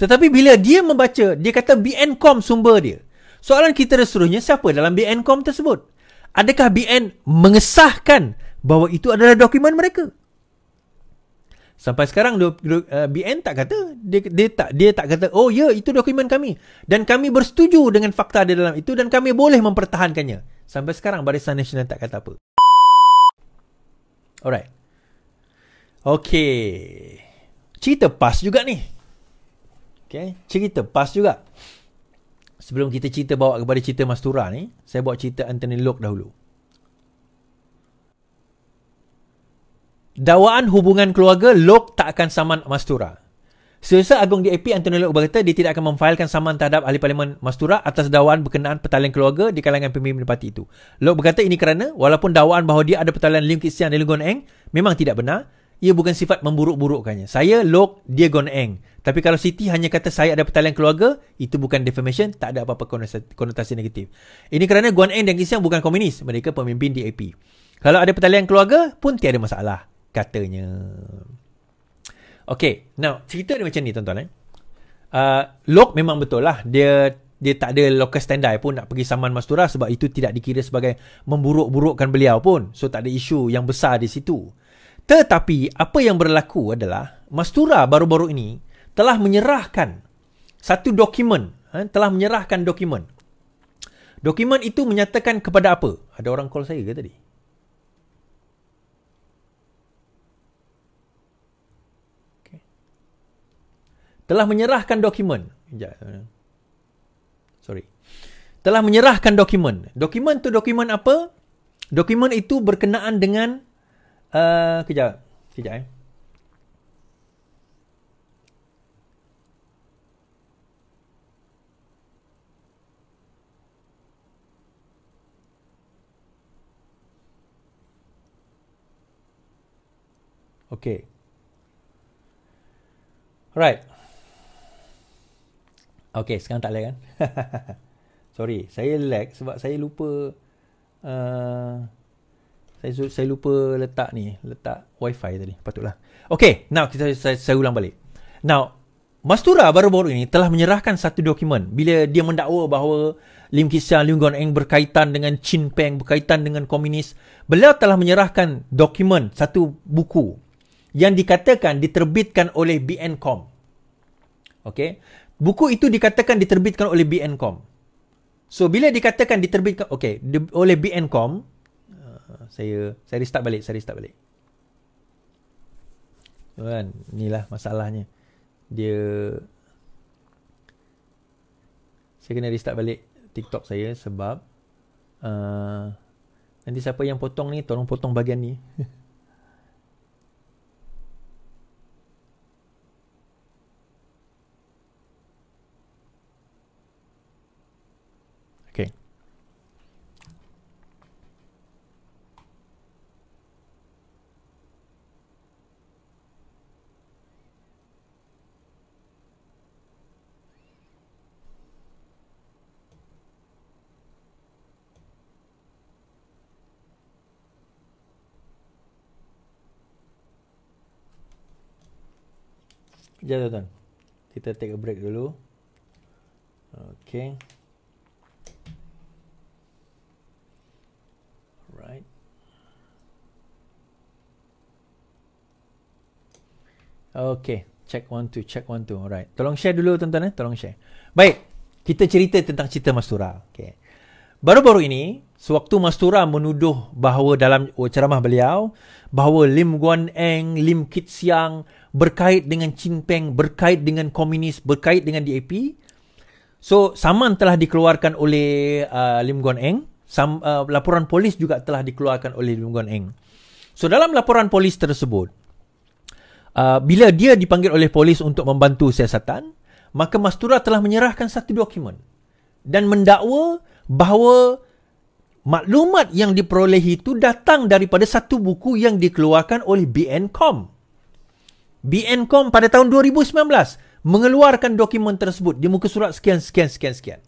Tetapi bila dia membaca, dia kata BNCOM sumber dia. Soalan kita seterusnya, siapa dalam BNCOM tersebut? Adakah BN mengesahkan bahawa itu adalah dokumen mereka? Sampai sekarang uh, BN tak kata dia, dia tak dia tak kata oh ya itu dokumen kami dan kami bersetuju dengan fakta di dalam itu dan kami boleh mempertahankannya. Sampai sekarang Barisan Nasional tak kata apa. Alright. Okay. Cerita pas juga ni. Okay. Cerita pas juga. Sebelum kita cerita bawa kepada cerita Mastura ni, saya bawa cerita Anthony Locke dahulu. Dawaan hubungan keluarga Locke tak akan saman Mastura. Selesa Agong DAP Anthony Locke berkata dia tidak akan memfailkan saman terhadap ahli parlimen Mastura atas dawaan berkenaan pertalian keluarga di kalangan pemimpin parti itu. Locke berkata ini kerana walaupun dawaan bahawa dia ada pertalian Lim Kit Siang dan Lim Eng memang tidak benar, ia bukan sifat memburuk-burukkannya. Saya Lok dia Diagon Eng. Tapi kalau Siti hanya kata saya ada pertalian keluarga, itu bukan defamation, tak ada apa-apa konotasi negatif. Ini kerana Guan Eng dan Kisiang bukan komunis. Mereka pemimpin DAP. Kalau ada pertalian keluarga, pun tiada masalah. Katanya. Okay, now cerita dia macam ni tuan-tuan. Eh? Uh, Lok memang betul lah. Dia dia tak ada local standar pun nak pergi saman Mastura sebab itu tidak dikira sebagai memburuk-burukkan beliau pun. So tak ada isu yang besar di situ. Tetapi apa yang berlaku adalah Mastura baru-baru ini telah menyerahkan satu dokumen, ha, telah menyerahkan dokumen. Dokumen itu menyatakan kepada apa? Ada orang call saya ke tadi? Telah menyerahkan dokumen. Eh. Sorry. Telah menyerahkan dokumen. Dokumen tu dokumen apa? Dokumen itu berkenaan dengan kejap. Kejap eh. Okay. Alright. Okay, sekarang tak lag kan? Sorry, saya lag sebab saya lupa uh, saya saya lupa letak ni letak wifi tadi patutlah Okay, now kita saya, saya ulang balik now Mastura baru-baru ini telah menyerahkan satu dokumen bila dia mendakwa bahawa Lim Kisah Lim Gon Eng berkaitan dengan Chin Peng, berkaitan dengan komunis. Beliau telah menyerahkan dokumen, satu buku yang dikatakan diterbitkan oleh BNCOM. Okay? Buku itu dikatakan diterbitkan oleh BNCOM. So, bila dikatakan diterbitkan okay, di, oleh BNCOM, saya saya restart balik, saya restart balik. Tuan, inilah masalahnya. Dia saya kena restart balik TikTok saya sebab uh, nanti siapa yang potong ni tolong potong bahagian ni. Kejap tuan-tuan Kita take a break dulu Okay Right Okay Check one two Check one two Alright Tolong share dulu tuan-tuan eh Tolong share Baik Kita cerita tentang cerita Mas Okay Baru-baru ini, sewaktu Mastura menuduh bahawa dalam ceramah beliau, bahawa Lim Guan Eng, Lim Kit Siang berkait dengan Chin Peng, berkait dengan komunis, berkait dengan DAP. So, saman telah dikeluarkan oleh uh, Lim Guan Eng. Sam, uh, laporan polis juga telah dikeluarkan oleh Lim Guan Eng. So, dalam laporan polis tersebut, uh, bila dia dipanggil oleh polis untuk membantu siasatan, maka Mastura telah menyerahkan satu dokumen dan mendakwa bahawa maklumat yang diperoleh itu datang daripada satu buku yang dikeluarkan oleh BNCOM. BNCOM pada tahun 2019 mengeluarkan dokumen tersebut di muka surat sekian, sekian, sekian, sekian.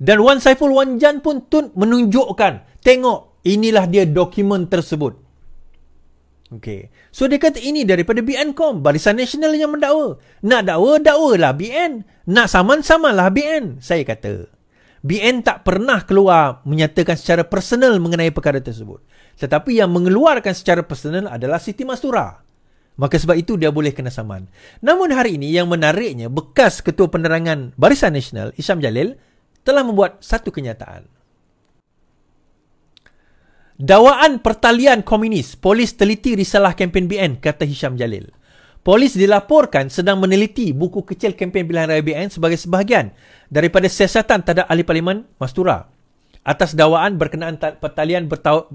Dan Wan Saiful Wan Jan pun tun menunjukkan, tengok inilah dia dokumen tersebut. Okay. So dia kata ini daripada BNCOM, Barisan Nasional yang mendakwa. Nak dakwa, dakwalah BN. Nak saman, samalah BN. Saya kata. BN tak pernah keluar menyatakan secara personal mengenai perkara tersebut. Tetapi yang mengeluarkan secara personal adalah Siti Mastura. Maka sebab itu dia boleh kena saman. Namun hari ini yang menariknya bekas Ketua Penerangan Barisan Nasional Isham Jalil telah membuat satu kenyataan. Dawaan pertalian komunis, polis teliti risalah kempen BN, kata Hisham Jalil polis dilaporkan sedang meneliti buku kecil kempen pilihan raya BN sebagai sebahagian daripada siasatan terhadap ahli parlimen Mastura atas dakwaan berkenaan pertalian bertaut,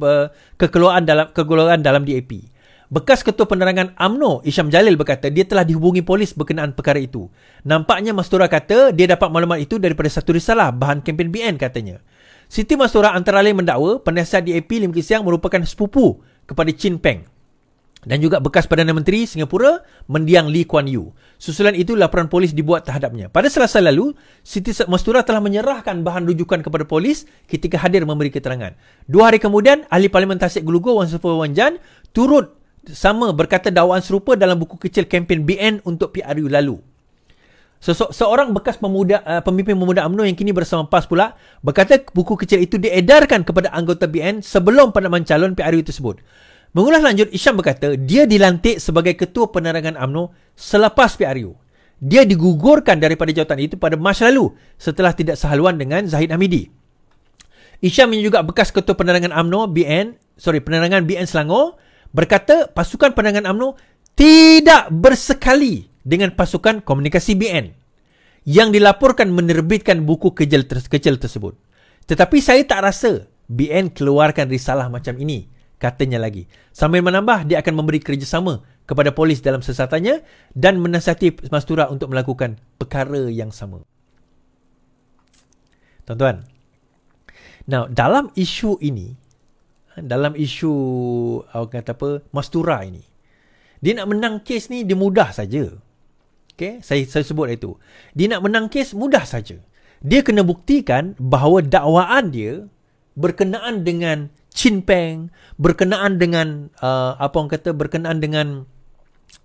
kekeluaran dalam kekeluaran dalam DAP. Bekas Ketua Penerangan AMNO Isham Jalil berkata dia telah dihubungi polis berkenaan perkara itu. Nampaknya Mastura kata dia dapat maklumat itu daripada satu risalah bahan kempen BN katanya. Siti Mastura antara lain mendakwa penasihat DAP Lim Kisiang merupakan sepupu kepada Chin Peng dan juga bekas Perdana Menteri Singapura mendiang Lee Kuan Yew. Susulan itu laporan polis dibuat terhadapnya. Pada selasa lalu, Siti Mastura telah menyerahkan bahan rujukan kepada polis ketika hadir memberi keterangan. Dua hari kemudian, Ahli Parlimen Tasik Gulugo Wan Sofa Wan Jan turut sama berkata dakwaan serupa dalam buku kecil kempen BN untuk PRU lalu. Sesu- seorang bekas pemuda, uh, pemimpin pemuda UMNO yang kini bersama PAS pula berkata buku kecil itu diedarkan kepada anggota BN sebelum penaman calon PRU tersebut. Mengulas lanjut, Isham berkata dia dilantik sebagai ketua penerangan AMNO selepas PRU. Dia digugurkan daripada jawatan itu pada masa lalu setelah tidak sehaluan dengan Zahid Hamidi. Isham yang juga bekas ketua penerangan AMNO BN, sorry penerangan BN Selangor berkata pasukan penerangan AMNO tidak bersekali dengan pasukan komunikasi BN yang dilaporkan menerbitkan buku kecil tersebut. Tetapi saya tak rasa BN keluarkan risalah macam ini katanya lagi. Sambil menambah, dia akan memberi kerjasama kepada polis dalam sesatannya dan menasihati Mastura untuk melakukan perkara yang sama. Tuan-tuan, now, dalam isu ini, eh, dalam isu awak kata apa Mastura ini dia nak menang kes ni dia mudah saja okay? saya saya sebut itu dia nak menang kes mudah saja dia kena buktikan bahawa dakwaan dia berkenaan dengan Chin Peng berkenaan dengan uh, apa orang kata berkenaan dengan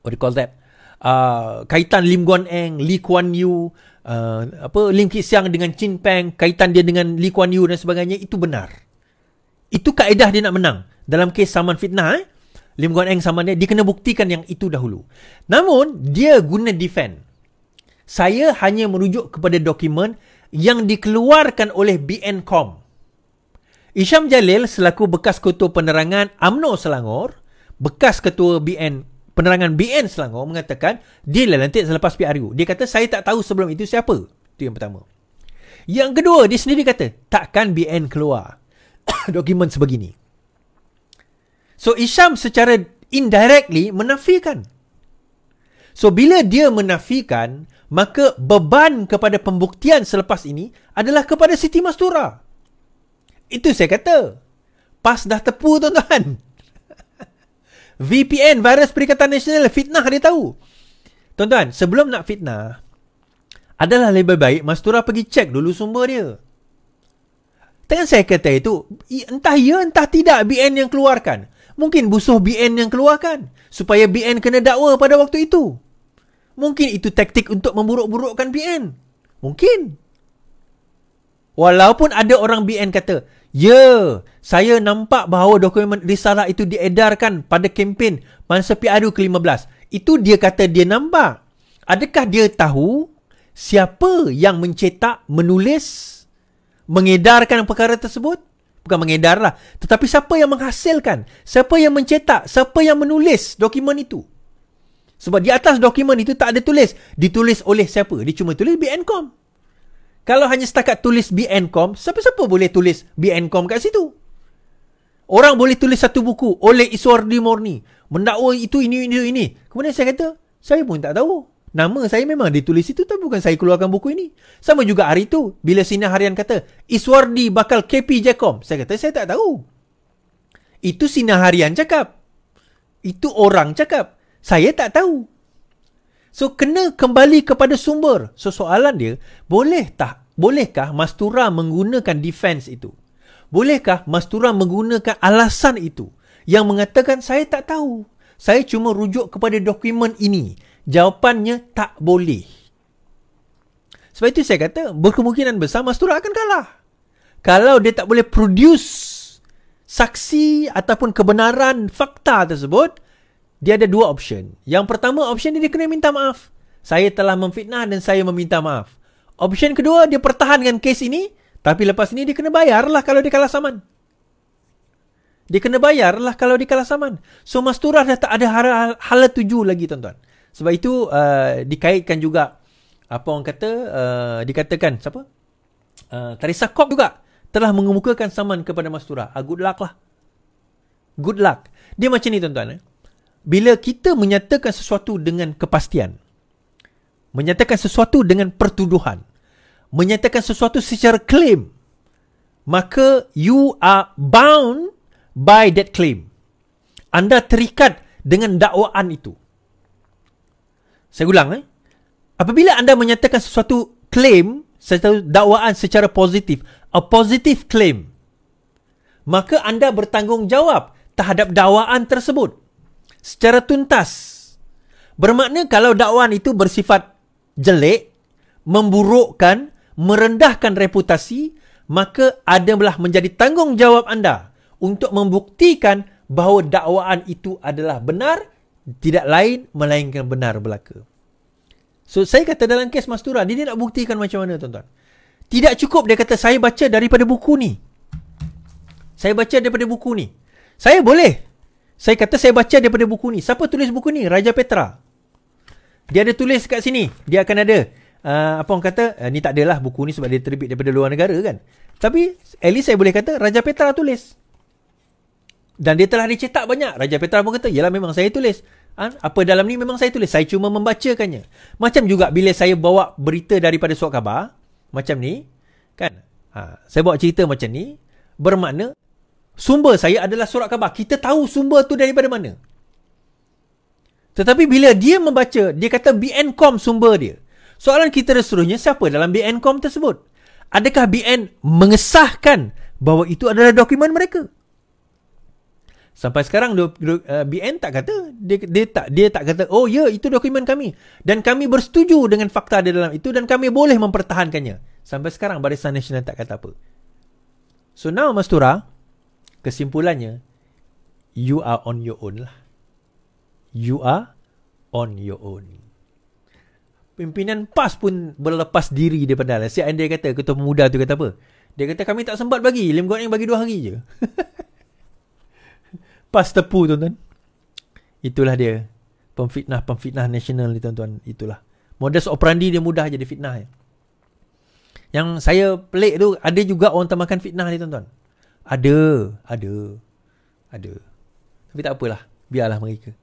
what do you call that uh, kaitan Lim Guan Eng Lee Kuan Yew uh, apa Lim Kit Siang dengan Chin Peng kaitan dia dengan Lee Kuan Yew dan sebagainya itu benar itu kaedah dia nak menang dalam kes saman fitnah eh? Lim Guan Eng saman dia dia kena buktikan yang itu dahulu namun dia guna defend saya hanya merujuk kepada dokumen yang dikeluarkan oleh BNCOM. Isham Jalil selaku bekas ketua penerangan AMNO Selangor, bekas ketua BN penerangan BN Selangor mengatakan dia dilantik lah selepas PRU. Dia kata saya tak tahu sebelum itu siapa. Itu yang pertama. Yang kedua, dia sendiri kata takkan BN keluar dokumen sebegini. So Isham secara indirectly menafikan. So bila dia menafikan, maka beban kepada pembuktian selepas ini adalah kepada Siti Mastura. Itu saya kata. PAS dah tepu tuan-tuan. VPN, Virus Perikatan Nasional, fitnah dia tahu. Tuan-tuan, sebelum nak fitnah, adalah lebih baik Mastura pergi cek dulu sumber dia. Tengah saya kata itu, entah ya, entah tidak BN yang keluarkan. Mungkin busuh BN yang keluarkan. Supaya BN kena dakwa pada waktu itu. Mungkin itu taktik untuk memburuk-burukkan BN. Mungkin. Walaupun ada orang BN kata, Ya, saya nampak bahawa dokumen risalah itu diedarkan pada kempen Mansa PRU ke-15. Itu dia kata dia nampak. Adakah dia tahu siapa yang mencetak, menulis, mengedarkan perkara tersebut? Bukan mengedarlah. Tetapi siapa yang menghasilkan? Siapa yang mencetak? Siapa yang menulis dokumen itu? Sebab di atas dokumen itu tak ada tulis. Ditulis oleh siapa? Dia cuma tulis BNCOM. Kalau hanya setakat tulis BNCOM, siapa-siapa boleh tulis BNCOM kat situ? Orang boleh tulis satu buku oleh Iswardi Morni. Mendakwa itu, ini, ini, ini. Kemudian saya kata, saya pun tak tahu. Nama saya memang ditulis itu tapi bukan saya keluarkan buku ini. Sama juga hari itu, bila Sina Harian kata, Iswardi bakal KP Jacom. Saya kata, saya tak tahu. Itu Sina Harian cakap. Itu orang cakap. Saya tak tahu. So kena kembali kepada sumber. So soalan dia, boleh tak? Bolehkah Mastura menggunakan defense itu? Bolehkah Mastura menggunakan alasan itu yang mengatakan saya tak tahu. Saya cuma rujuk kepada dokumen ini. Jawapannya tak boleh. Sebab itu saya kata berkemungkinan besar Mastura akan kalah. Kalau dia tak boleh produce saksi ataupun kebenaran fakta tersebut, dia ada dua option. Yang pertama option dia, dia kena minta maaf. Saya telah memfitnah dan saya meminta maaf. Option kedua dia pertahankan kes ini tapi lepas ini dia kena bayar lah kalau dia kalah saman. Dia kena bayar lah kalau dia kalah saman. So Masturah dah tak ada hala, hala tuju lagi tuan-tuan. Sebab itu uh, dikaitkan juga apa orang kata uh, dikatakan siapa? Uh, Teresa Kok juga telah mengemukakan saman kepada Masturah. Uh, ah, good luck lah. Good luck. Dia macam ni tuan-tuan eh bila kita menyatakan sesuatu dengan kepastian menyatakan sesuatu dengan pertuduhan menyatakan sesuatu secara claim maka you are bound by that claim anda terikat dengan dakwaan itu saya ulang eh apabila anda menyatakan sesuatu claim sesuatu dakwaan secara positif a positive claim maka anda bertanggungjawab terhadap dakwaan tersebut secara tuntas. Bermakna kalau dakwaan itu bersifat jelek, memburukkan, merendahkan reputasi, maka adalah menjadi tanggungjawab anda untuk membuktikan bahawa dakwaan itu adalah benar, tidak lain melainkan benar belaka. So saya kata dalam kes Mastura, dia nak buktikan macam mana tuan-tuan. Tidak cukup dia kata saya baca daripada buku ni. Saya baca daripada buku ni. Saya boleh saya kata saya baca daripada buku ni. Siapa tulis buku ni? Raja Petra. Dia ada tulis kat sini. Dia akan ada. Uh, apa orang kata? Uh, ni tak adalah buku ni sebab dia terbit daripada luar negara kan. Tapi at least saya boleh kata Raja Petra tulis. Dan dia telah dicetak banyak. Raja Petra pun kata, yelah memang saya tulis. Ha? Apa dalam ni memang saya tulis. Saya cuma membacakannya. Macam juga bila saya bawa berita daripada suat khabar. Macam ni. Kan? Ha, saya bawa cerita macam ni. Bermakna Sumber saya adalah surat khabar. Kita tahu sumber tu daripada mana. Tetapi bila dia membaca, dia kata BNCOM sumber dia. Soalan kita seterusnya, siapa dalam BNCOM tersebut? Adakah BN mengesahkan bahawa itu adalah dokumen mereka? Sampai sekarang eh, BN tak kata dia, dia tak dia tak kata oh ya itu dokumen kami dan kami bersetuju dengan fakta di dalam itu dan kami boleh mempertahankannya. Sampai sekarang Barisan Nasional tak kata apa. So now Mastura, kesimpulannya you are on your own lah you are on your own pimpinan PAS pun berlepas diri daripada lah. Si Andre kata, ketua pemuda tu kata apa? Dia kata, kami tak sempat bagi. Lim Guan Eng bagi dua hari je. PAS tepu tuan-tuan. Itulah dia. Pemfitnah-pemfitnah nasional ni tuan-tuan. Itulah. Modus operandi dia mudah jadi fitnah. Ya. Yang saya pelik tu, ada juga orang tambahkan fitnah ni tuan-tuan. Ada, ada. Ada. Tapi tak apalah, biarlah mereka.